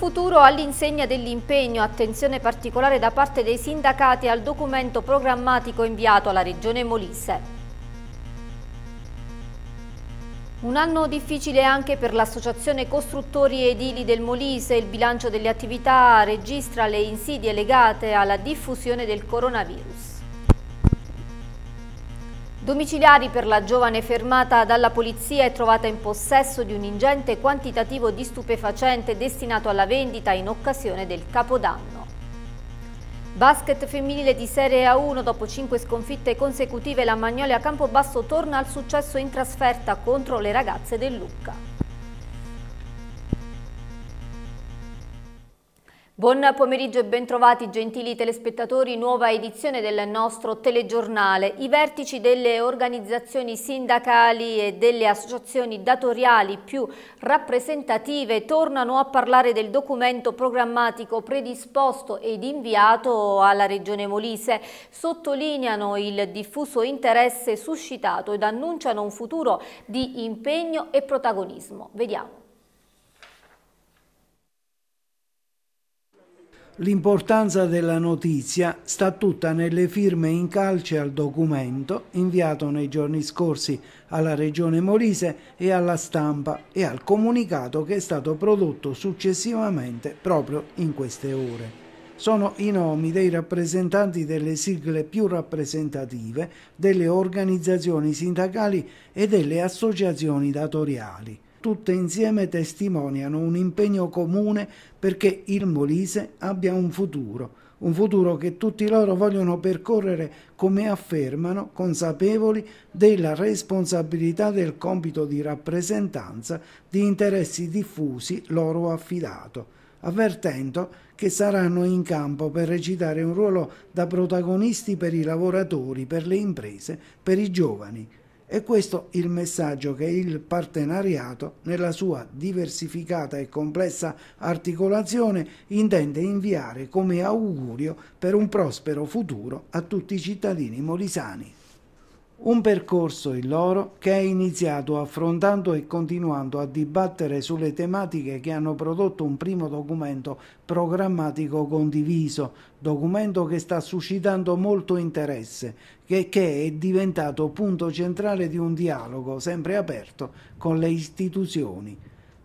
futuro all'insegna dell'impegno, attenzione particolare da parte dei sindacati al documento programmatico inviato alla Regione Molise. Un anno difficile anche per l'Associazione Costruttori Edili del Molise. Il bilancio delle attività registra le insidie legate alla diffusione del coronavirus domiciliari per la giovane fermata dalla polizia e trovata in possesso di un ingente quantitativo di stupefacente destinato alla vendita in occasione del Capodanno. Basket femminile di Serie A1 dopo 5 sconfitte consecutive la Magnolia Campobasso torna al successo in trasferta contro le ragazze del Lucca. Buon pomeriggio e bentrovati gentili telespettatori, nuova edizione del nostro telegiornale. I vertici delle organizzazioni sindacali e delle associazioni datoriali più rappresentative tornano a parlare del documento programmatico predisposto ed inviato alla Regione Molise. Sottolineano il diffuso interesse suscitato ed annunciano un futuro di impegno e protagonismo. Vediamo. L'importanza della notizia sta tutta nelle firme in calce al documento inviato nei giorni scorsi alla Regione Molise e alla stampa e al comunicato che è stato prodotto successivamente proprio in queste ore. Sono i nomi dei rappresentanti delle sigle più rappresentative, delle organizzazioni sindacali e delle associazioni datoriali tutte insieme testimoniano un impegno comune perché il Molise abbia un futuro, un futuro che tutti loro vogliono percorrere come affermano, consapevoli della responsabilità del compito di rappresentanza di interessi diffusi loro affidato avvertendo che saranno in campo per recitare un ruolo da protagonisti per i lavoratori, per le imprese, per i giovani. E questo il messaggio che il partenariato, nella sua diversificata e complessa articolazione, intende inviare come augurio per un prospero futuro a tutti i cittadini molisani. Un percorso, il loro, che è iniziato affrontando e continuando a dibattere sulle tematiche che hanno prodotto un primo documento programmatico condiviso, documento che sta suscitando molto interesse e che è diventato punto centrale di un dialogo sempre aperto con le istituzioni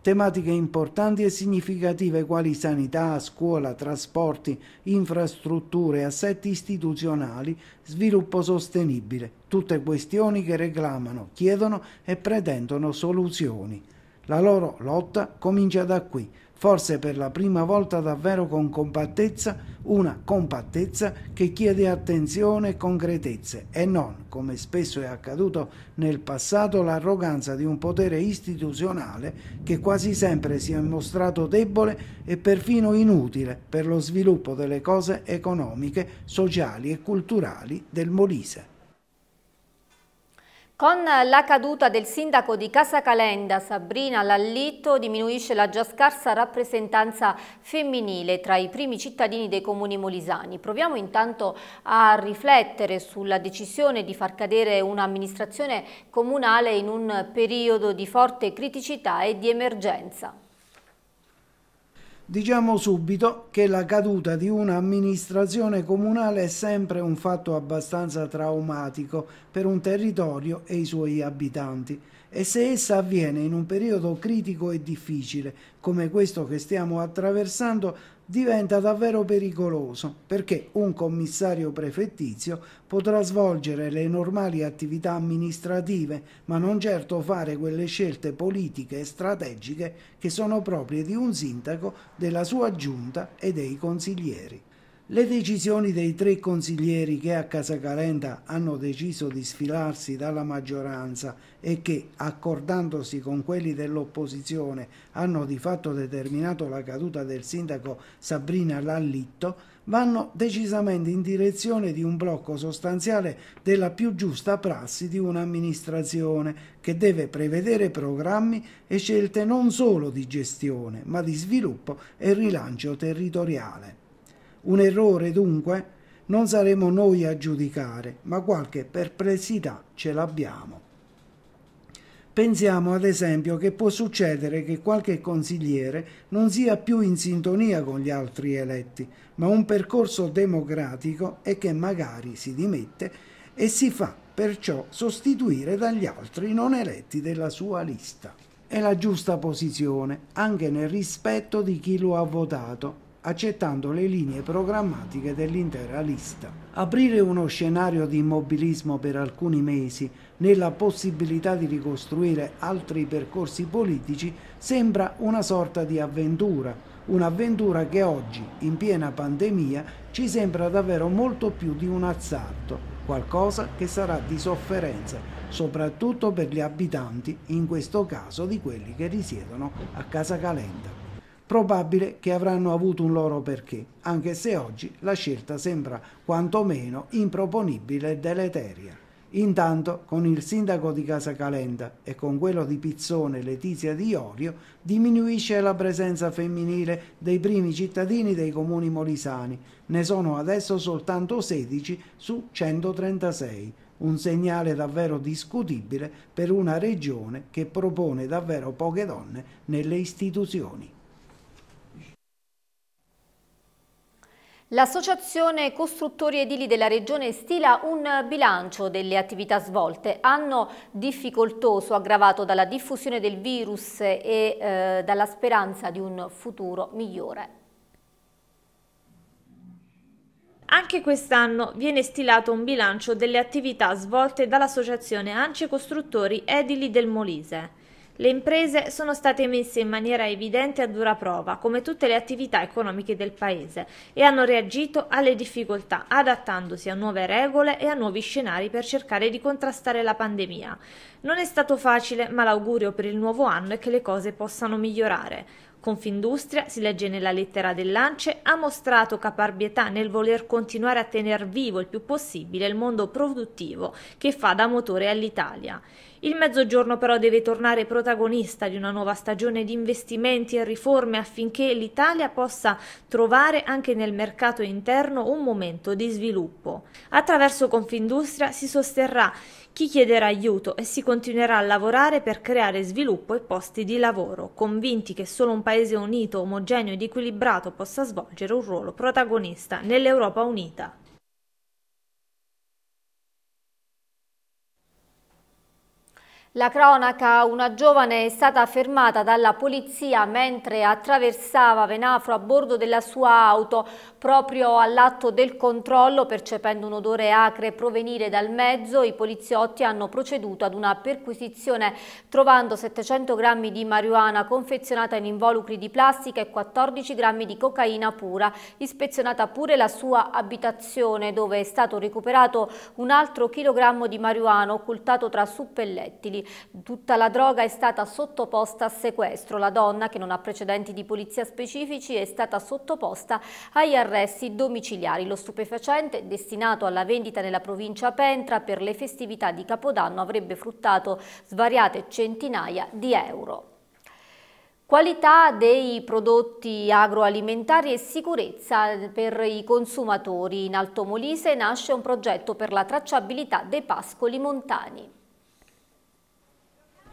tematiche importanti e significative quali sanità, scuola, trasporti, infrastrutture, assetti istituzionali, sviluppo sostenibile, tutte questioni che reclamano, chiedono e pretendono soluzioni. La loro lotta comincia da qui, forse per la prima volta davvero con compattezza, una compattezza che chiede attenzione e concretezze e non, come spesso è accaduto nel passato, l'arroganza di un potere istituzionale che quasi sempre si è mostrato debole e perfino inutile per lo sviluppo delle cose economiche, sociali e culturali del Molise. Con la caduta del sindaco di Casa Calenda, Sabrina Lallitto, diminuisce la già scarsa rappresentanza femminile tra i primi cittadini dei comuni molisani. Proviamo intanto a riflettere sulla decisione di far cadere un'amministrazione comunale in un periodo di forte criticità e di emergenza. Diciamo subito che la caduta di un'amministrazione comunale è sempre un fatto abbastanza traumatico per un territorio e i suoi abitanti e se essa avviene in un periodo critico e difficile come questo che stiamo attraversando diventa davvero pericoloso perché un commissario prefettizio potrà svolgere le normali attività amministrative, ma non certo fare quelle scelte politiche e strategiche che sono proprie di un sindaco, della sua giunta e dei consiglieri. Le decisioni dei tre consiglieri che a Casacalenta hanno deciso di sfilarsi dalla maggioranza e che, accordandosi con quelli dell'opposizione, hanno di fatto determinato la caduta del sindaco Sabrina Lallitto, vanno decisamente in direzione di un blocco sostanziale della più giusta prassi di un'amministrazione che deve prevedere programmi e scelte non solo di gestione, ma di sviluppo e rilancio territoriale. Un errore, dunque, non saremo noi a giudicare, ma qualche perplessità ce l'abbiamo. Pensiamo ad esempio che può succedere che qualche consigliere non sia più in sintonia con gli altri eletti, ma un percorso democratico e che magari si dimette e si fa perciò sostituire dagli altri non eletti della sua lista. È la giusta posizione, anche nel rispetto di chi lo ha votato, accettando le linee programmatiche dell'intera lista. Aprire uno scenario di immobilismo per alcuni mesi nella possibilità di ricostruire altri percorsi politici sembra una sorta di avventura, un'avventura che oggi, in piena pandemia, ci sembra davvero molto più di un azzardo, qualcosa che sarà di sofferenza, soprattutto per gli abitanti, in questo caso di quelli che risiedono a Casa Calenda probabile che avranno avuto un loro perché, anche se oggi la scelta sembra quantomeno improponibile e deleteria. Intanto, con il sindaco di Casa Calenda e con quello di Pizzone Letizia Di Orio, diminuisce la presenza femminile dei primi cittadini dei comuni molisani. Ne sono adesso soltanto 16 su 136, un segnale davvero discutibile per una regione che propone davvero poche donne nelle istituzioni. L'Associazione Costruttori Edili della Regione stila un bilancio delle attività svolte. Anno difficoltoso aggravato dalla diffusione del virus e eh, dalla speranza di un futuro migliore. Anche quest'anno viene stilato un bilancio delle attività svolte dall'Associazione Ance Costruttori Edili del Molise. Le imprese sono state messe in maniera evidente a dura prova, come tutte le attività economiche del Paese, e hanno reagito alle difficoltà, adattandosi a nuove regole e a nuovi scenari per cercare di contrastare la pandemia. Non è stato facile, ma l'augurio per il nuovo anno è che le cose possano migliorare. Confindustria, si legge nella lettera del Lance, ha mostrato caparbietà nel voler continuare a tenere vivo il più possibile il mondo produttivo che fa da motore all'Italia. Il Mezzogiorno però deve tornare protagonista di una nuova stagione di investimenti e riforme affinché l'Italia possa trovare anche nel mercato interno un momento di sviluppo. Attraverso Confindustria si sosterrà chi chiederà aiuto e si continuerà a lavorare per creare sviluppo e posti di lavoro, convinti che solo un paese unito, omogeneo ed equilibrato possa svolgere un ruolo protagonista nell'Europa unita. La cronaca, una giovane è stata fermata dalla polizia mentre attraversava Venafro a bordo della sua auto. Proprio all'atto del controllo, percependo un odore acre provenire dal mezzo, i poliziotti hanno proceduto ad una perquisizione trovando 700 grammi di marijuana confezionata in involucri di plastica e 14 grammi di cocaina pura. Ispezionata pure la sua abitazione dove è stato recuperato un altro chilogrammo di marijuana occultato tra suppellettili. Tutta la droga è stata sottoposta a sequestro. La donna, che non ha precedenti di polizia specifici, è stata sottoposta agli arresti domiciliari. Lo stupefacente, destinato alla vendita nella provincia Pentra per le festività di Capodanno, avrebbe fruttato svariate centinaia di euro. Qualità dei prodotti agroalimentari e sicurezza per i consumatori. In Altomolise nasce un progetto per la tracciabilità dei pascoli montani.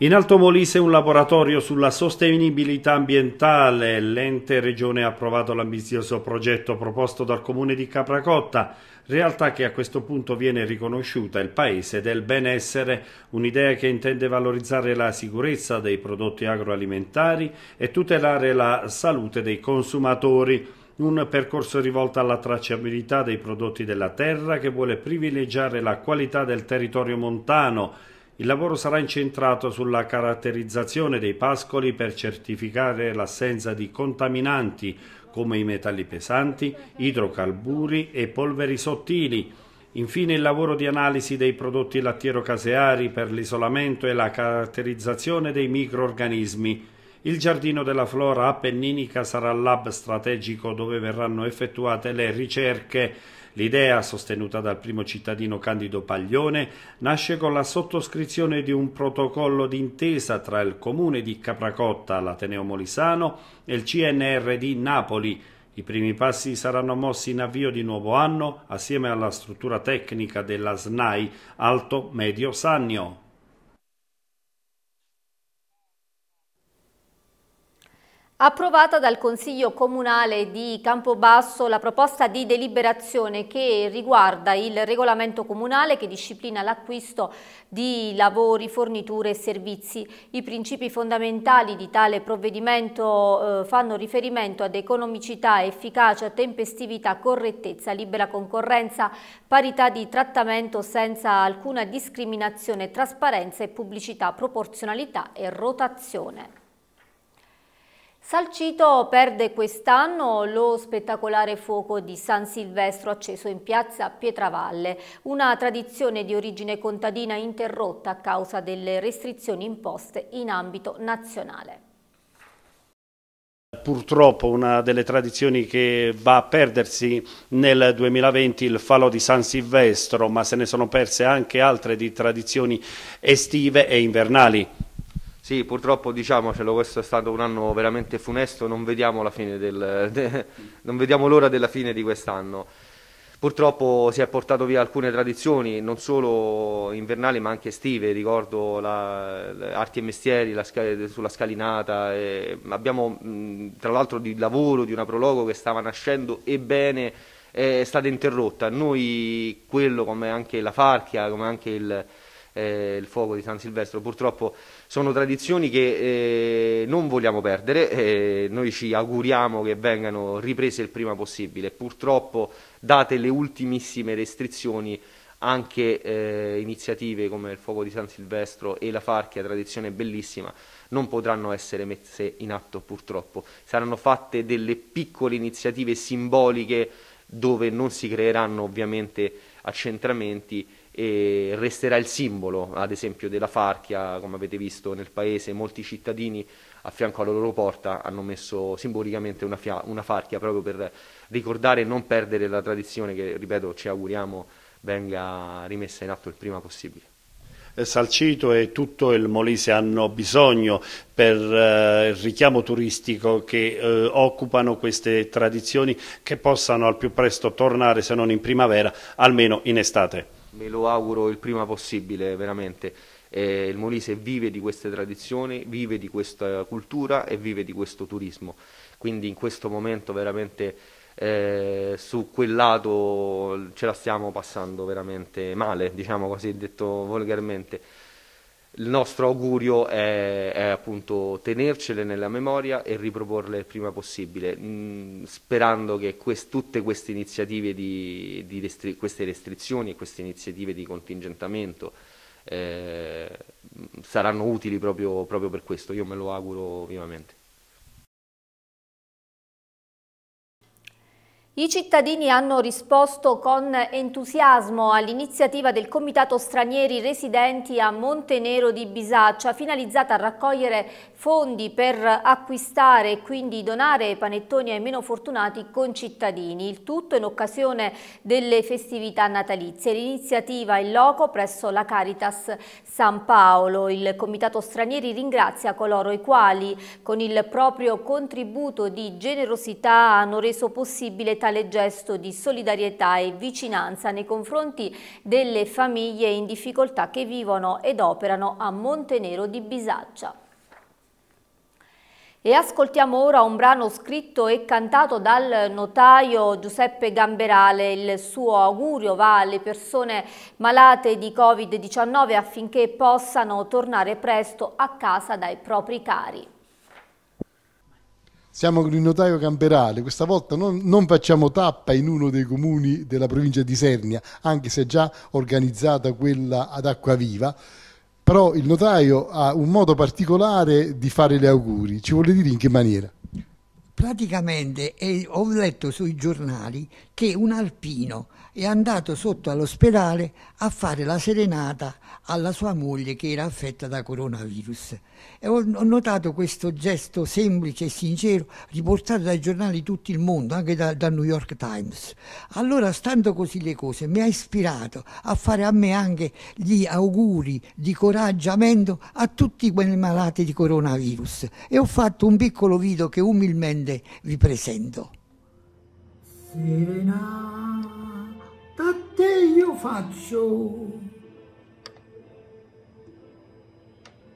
In Alto Molise un laboratorio sulla sostenibilità ambientale. L'ente regione ha approvato l'ambizioso progetto proposto dal comune di Capracotta, realtà che a questo punto viene riconosciuta il paese del benessere, un'idea che intende valorizzare la sicurezza dei prodotti agroalimentari e tutelare la salute dei consumatori un percorso rivolto alla tracciabilità dei prodotti della terra che vuole privilegiare la qualità del territorio montano il lavoro sarà incentrato sulla caratterizzazione dei pascoli per certificare l'assenza di contaminanti come i metalli pesanti, idrocarburi e polveri sottili. Infine il lavoro di analisi dei prodotti lattiero-caseari per l'isolamento e la caratterizzazione dei microorganismi. Il giardino della flora appenninica sarà il lab strategico dove verranno effettuate le ricerche L'idea, sostenuta dal primo cittadino Candido Paglione, nasce con la sottoscrizione di un protocollo d'intesa tra il comune di Capracotta, l'Ateneo Molisano e il CNR di Napoli, i primi passi saranno mossi in avvio di nuovo anno assieme alla struttura tecnica della SNAI Alto Medio Sannio. Approvata dal Consiglio Comunale di Campobasso la proposta di deliberazione che riguarda il regolamento comunale che disciplina l'acquisto di lavori, forniture e servizi. I principi fondamentali di tale provvedimento eh, fanno riferimento ad economicità, efficacia, tempestività, correttezza, libera concorrenza, parità di trattamento senza alcuna discriminazione, trasparenza e pubblicità, proporzionalità e rotazione. Salcito perde quest'anno lo spettacolare fuoco di San Silvestro acceso in piazza Pietravalle, una tradizione di origine contadina interrotta a causa delle restrizioni imposte in ambito nazionale purtroppo una delle tradizioni che va a perdersi nel 2020 il falò di San Silvestro, ma se ne sono perse anche altre di tradizioni estive e invernali. Sì, purtroppo diciamocelo, questo è stato un anno veramente funesto, non vediamo, l'ora de, della fine di quest'anno. Purtroppo si è portato via alcune tradizioni, non solo invernali ma anche estive, ricordo la, arti e mestieri la, sulla scalinata, e abbiamo tra l'altro di lavoro di una prologo che stava nascendo e bene è stata interrotta. Noi quello come anche la Farchia, come anche il, eh, il fuoco di San Silvestro. Purtroppo sono tradizioni che eh, non vogliamo perdere, eh, noi ci auguriamo che vengano riprese il prima possibile. Purtroppo, date le ultimissime restrizioni, anche eh, iniziative come il Fuoco di San Silvestro e la Farchia, tradizione bellissima, non potranno essere messe in atto purtroppo. Saranno fatte delle piccole iniziative simboliche dove non si creeranno ovviamente accentramenti e resterà il simbolo, ad esempio, della Farchia, come avete visto nel paese, molti cittadini a fianco alla loro porta hanno messo simbolicamente una, una Farchia proprio per ricordare e non perdere la tradizione che, ripeto, ci auguriamo venga rimessa in atto il prima possibile. Salcito e tutto il Molise hanno bisogno per eh, il richiamo turistico che eh, occupano queste tradizioni che possano al più presto tornare se non in primavera almeno in estate me lo auguro il prima possibile veramente. Eh, il Molise vive di queste tradizioni, vive di questa cultura e vive di questo turismo, quindi in questo momento veramente eh, su quel lato ce la stiamo passando veramente male, diciamo così detto volgarmente. Il nostro augurio è, è, appunto tenercele nella memoria e riproporle il prima possibile, mh, mm, sperando che quest, tutte queste iniziative di, di restri, queste restrizioni e queste iniziative di contingentamento eh, saranno utili proprio, proprio per questo. Io me lo auguro vivamente. I cittadini hanno risposto con entusiasmo all'iniziativa del Comitato Stranieri Residenti a Montenero di Bisaccia, finalizzata a raccogliere fondi per acquistare e quindi donare panettoni ai meno fortunati concittadini, il tutto in occasione delle festività natalizie. L'iniziativa in loco presso la Caritas San Paolo. Il Comitato Stranieri ringrazia coloro i quali con il proprio contributo di generosità hanno reso possibile tale gesto di solidarietà e vicinanza nei confronti delle famiglie in difficoltà che vivono ed operano a Montenero di Bisaccia. E ascoltiamo ora un brano scritto e cantato dal notaio Giuseppe Gamberale. Il suo augurio va alle persone malate di Covid-19 affinché possano tornare presto a casa dai propri cari. Siamo con il notaio Gamberale, questa volta non, non facciamo tappa in uno dei comuni della provincia di Sernia, anche se è già organizzata quella ad Acquaviva però il notaio ha un modo particolare di fare gli auguri, ci vuole dire in che maniera? Praticamente eh, ho letto sui giornali che un alpino è andato sotto all'ospedale a fare la serenata alla sua moglie che era affetta da coronavirus. E ho notato questo gesto semplice e sincero riportato dai giornali di tutto il mondo, anche dal da New York Times. Allora, stando così le cose, mi ha ispirato a fare a me anche gli auguri di coraggiamento a tutti quei malati di coronavirus e ho fatto un piccolo video che umilmente vi presento. Serenata da te io faccio.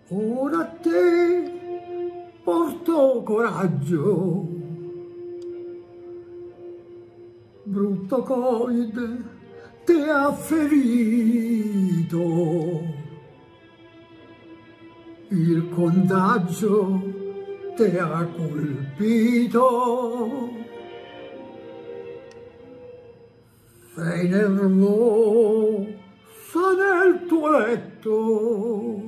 Ora a te porto coraggio. Brutto coide te ha ferito. Il contagio te ha colpito. sei nervosa nel tuo letto,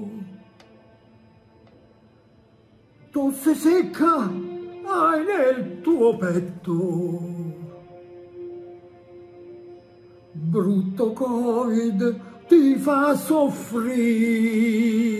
tosse secca hai nel tuo petto, brutto covid ti fa soffrire.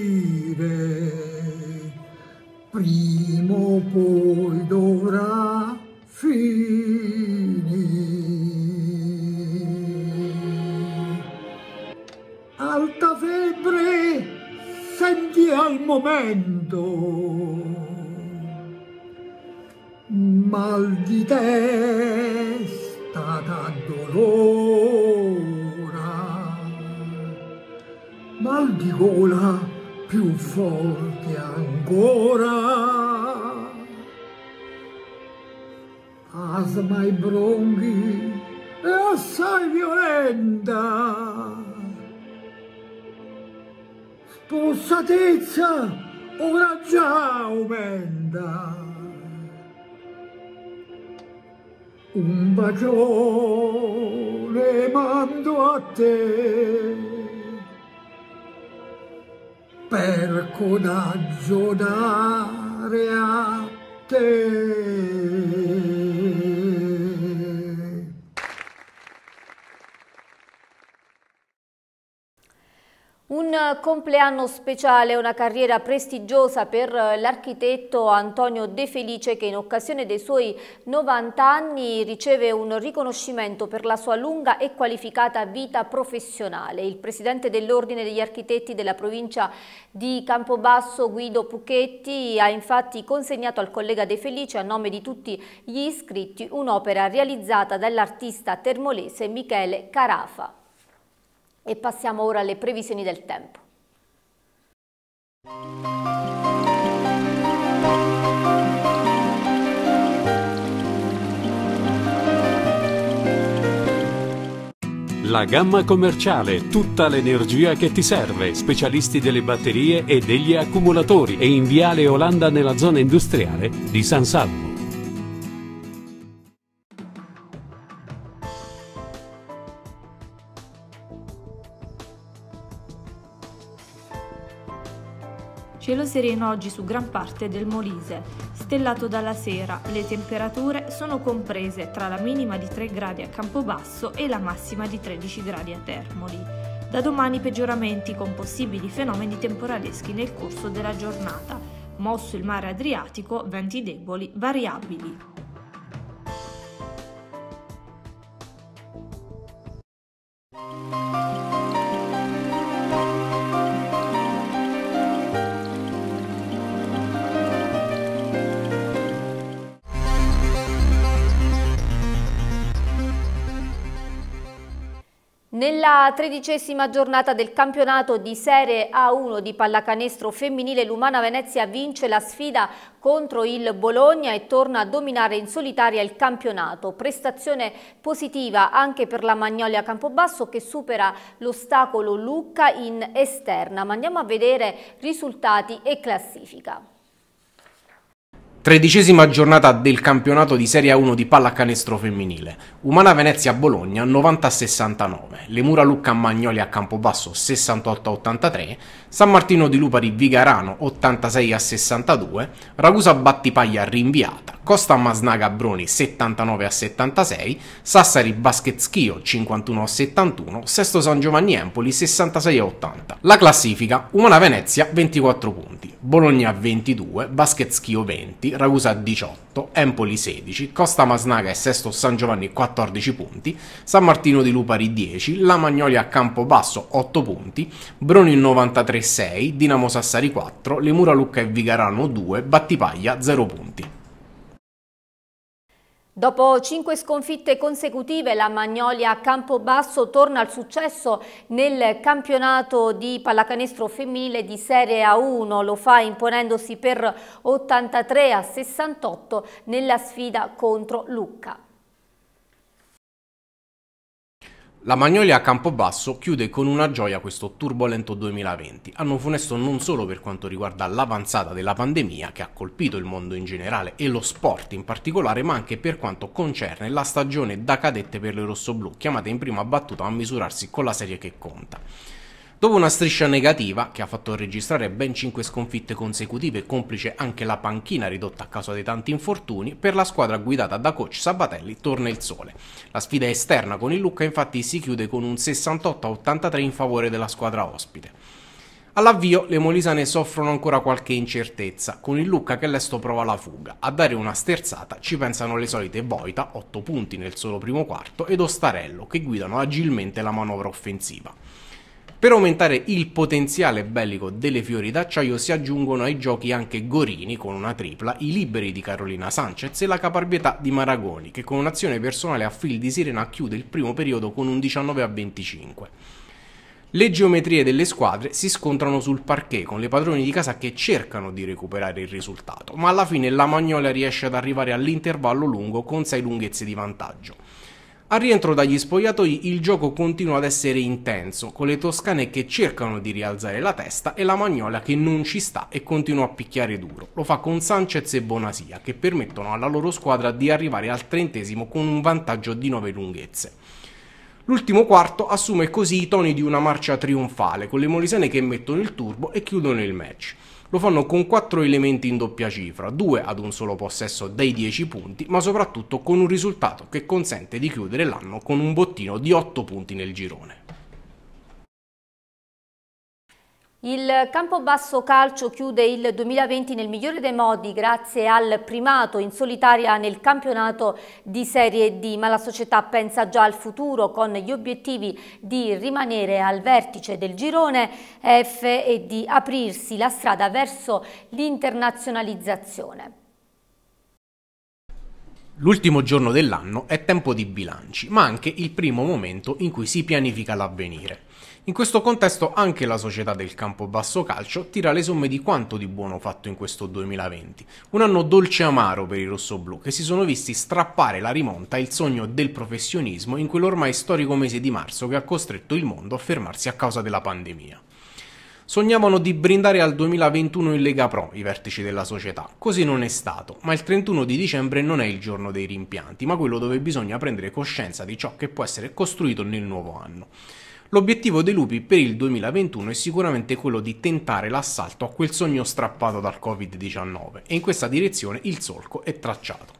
certezza ora già aumenta. Un bacione mando a te per coraggio dare a te. Un eh, compleanno speciale, una carriera prestigiosa per eh, l'architetto Antonio De Felice che in occasione dei suoi 90 anni riceve un riconoscimento per la sua lunga e qualificata vita professionale. Il presidente dell'Ordine degli Architetti della provincia di Campobasso Guido Puchetti, ha infatti consegnato al collega De Felice a nome di tutti gli iscritti un'opera realizzata dall'artista termolese Michele Carafa. E passiamo ora alle previsioni del tempo. La gamma commerciale, tutta l'energia che ti serve, specialisti delle batterie e degli accumulatori e in Viale Olanda nella zona industriale di San Salvo. Cielo sereno oggi su gran parte del Molise, stellato dalla sera, le temperature sono comprese tra la minima di 3 gradi a Campobasso e la massima di 13 gradi a Termoli. Da domani peggioramenti con possibili fenomeni temporaleschi nel corso della giornata, mosso il mare Adriatico, venti deboli, variabili. Nella tredicesima giornata del campionato di Serie A1 di pallacanestro femminile l'Umana Venezia vince la sfida contro il Bologna e torna a dominare in solitaria il campionato. Prestazione positiva anche per la Magnolia Campobasso che supera l'ostacolo Lucca in esterna. Ma andiamo a vedere risultati e classifica. Tredicesima giornata del campionato di Serie 1 di pallacanestro femminile. Umana Venezia-Bologna 90-69, Le Mura Lucca Magnoli a Campobasso 68-83, San Martino di Lupari Vigarano 86-62, Ragusa Battipaglia rinviata, Costa Masnaga Broni 79 a 76, Sassari Bascheschio 51 a 71, Sesto San Giovanni Empoli 66 a 80. La classifica, Umana Venezia 24 punti, Bologna 22, Bascheschio 20, Ragusa 18, Empoli 16, Costa Masnaga e Sesto San Giovanni 14 punti, San Martino di Lupari 10, La Magnolia a Campobasso 8 punti, Broni 93 6, Dinamo Sassari 4, Lemura Lucca e Vigarano 2, Battipaglia 0 punti. Dopo cinque sconfitte consecutive la Magnolia Campobasso torna al successo nel campionato di pallacanestro femminile di Serie A1, lo fa imponendosi per 83 a 68 nella sfida contro Lucca. La Magnolia a Campobasso chiude con una gioia questo turbolento 2020, anno funesto non solo per quanto riguarda l'avanzata della pandemia che ha colpito il mondo in generale e lo sport in particolare, ma anche per quanto concerne la stagione da cadette per le rossoblù, chiamate in prima battuta a misurarsi con la serie che conta. Dopo una striscia negativa, che ha fatto registrare ben 5 sconfitte consecutive, complice anche la panchina ridotta a causa dei tanti infortuni, per la squadra guidata da coach Sabatelli torna il sole. La sfida esterna con il Lucca infatti si chiude con un 68-83 in favore della squadra ospite. All'avvio le molisane soffrono ancora qualche incertezza, con il Lucca che lesto prova la fuga. A dare una sterzata ci pensano le solite Boita, 8 punti nel solo primo quarto, ed Ostarello, che guidano agilmente la manovra offensiva. Per aumentare il potenziale bellico delle fiori d'acciaio si aggiungono ai giochi anche Gorini con una tripla, i liberi di Carolina Sanchez e la caparbietà di Maragoni che con un'azione personale a fil di sirena chiude il primo periodo con un 19 a 25. Le geometrie delle squadre si scontrano sul parquet con le padroni di casa che cercano di recuperare il risultato, ma alla fine la Magnolia riesce ad arrivare all'intervallo lungo con 6 lunghezze di vantaggio. Al rientro dagli spogliatoi il gioco continua ad essere intenso, con le toscane che cercano di rialzare la testa e la magnola che non ci sta e continua a picchiare duro. Lo fa con Sanchez e Bonasia che permettono alla loro squadra di arrivare al trentesimo con un vantaggio di 9 lunghezze. L'ultimo quarto assume così i toni di una marcia trionfale, con le molisane che mettono il turbo e chiudono il match. Lo fanno con quattro elementi in doppia cifra, due ad un solo possesso dei 10 punti, ma soprattutto con un risultato che consente di chiudere l'anno con un bottino di 8 punti nel girone. Il Campobasso Calcio chiude il 2020 nel migliore dei modi grazie al primato in solitaria nel campionato di Serie D, ma la società pensa già al futuro con gli obiettivi di rimanere al vertice del girone F e di aprirsi la strada verso l'internazionalizzazione. L'ultimo giorno dell'anno è tempo di bilanci, ma anche il primo momento in cui si pianifica l'avvenire. In questo contesto anche la società del campo basso Calcio tira le somme di quanto di buono fatto in questo 2020. Un anno dolce e amaro per i rossoblù che si sono visti strappare la rimonta e il sogno del professionismo in quell'ormai storico mese di marzo che ha costretto il mondo a fermarsi a causa della pandemia. Sognavano di brindare al 2021 in Lega Pro i vertici della società, così non è stato, ma il 31 di dicembre non è il giorno dei rimpianti, ma quello dove bisogna prendere coscienza di ciò che può essere costruito nel nuovo anno. L'obiettivo dei lupi per il 2021 è sicuramente quello di tentare l'assalto a quel sogno strappato dal Covid-19 e in questa direzione il solco è tracciato.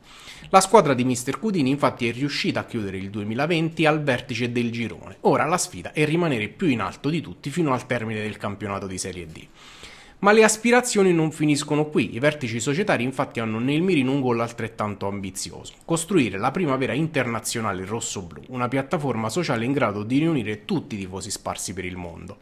La squadra di Mr. Cudini infatti è riuscita a chiudere il 2020 al vertice del girone. Ora la sfida è rimanere più in alto di tutti fino al termine del campionato di Serie D. Ma le aspirazioni non finiscono qui, i vertici societari infatti hanno nel mirino un gol altrettanto ambizioso, costruire la primavera internazionale rosso-blu, una piattaforma sociale in grado di riunire tutti i tifosi sparsi per il mondo.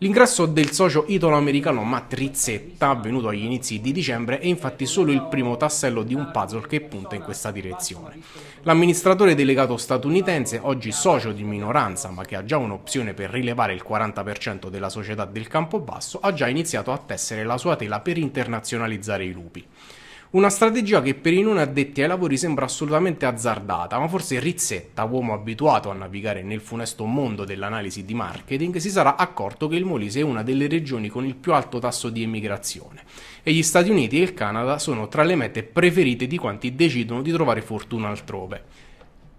L'ingresso del socio italo-americano Matrizzetta, avvenuto agli inizi di dicembre, è infatti solo il primo tassello di un puzzle che punta in questa direzione. L'amministratore delegato statunitense, oggi socio di minoranza ma che ha già un'opzione per rilevare il 40% della società del Campobasso, ha già iniziato a tessere la sua tela per internazionalizzare i lupi. Una strategia che per i non addetti ai lavori sembra assolutamente azzardata, ma forse Rizzetta, uomo abituato a navigare nel funesto mondo dell'analisi di marketing, si sarà accorto che il Molise è una delle regioni con il più alto tasso di emigrazione e gli Stati Uniti e il Canada sono tra le mete preferite di quanti decidono di trovare fortuna altrove.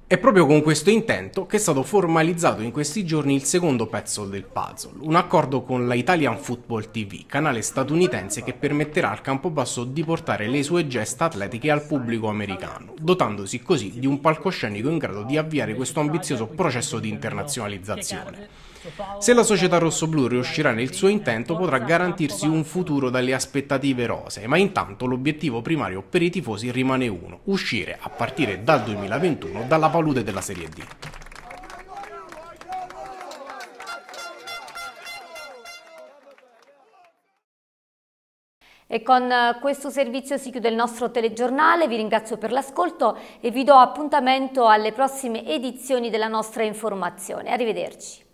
È proprio con questo intento che è stato formalizzato in questi giorni il secondo pezzo del puzzle, un accordo con la Italian Football TV, canale statunitense che permetterà al Campobasso di portare le sue gesta atletiche al pubblico americano, dotandosi così di un palcoscenico in grado di avviare questo ambizioso processo di internazionalizzazione. Se la società rossoblu riuscirà nel suo intento potrà garantirsi un futuro dalle aspettative rosee, ma intanto l'obiettivo primario per i tifosi rimane uno, uscire a partire dal 2021 dalla palude della Serie D. E con eh, questo servizio si chiude il nostro telegiornale, vi ringrazio per l'ascolto e vi do appuntamento alle prossime edizioni della nostra informazione. Arrivederci.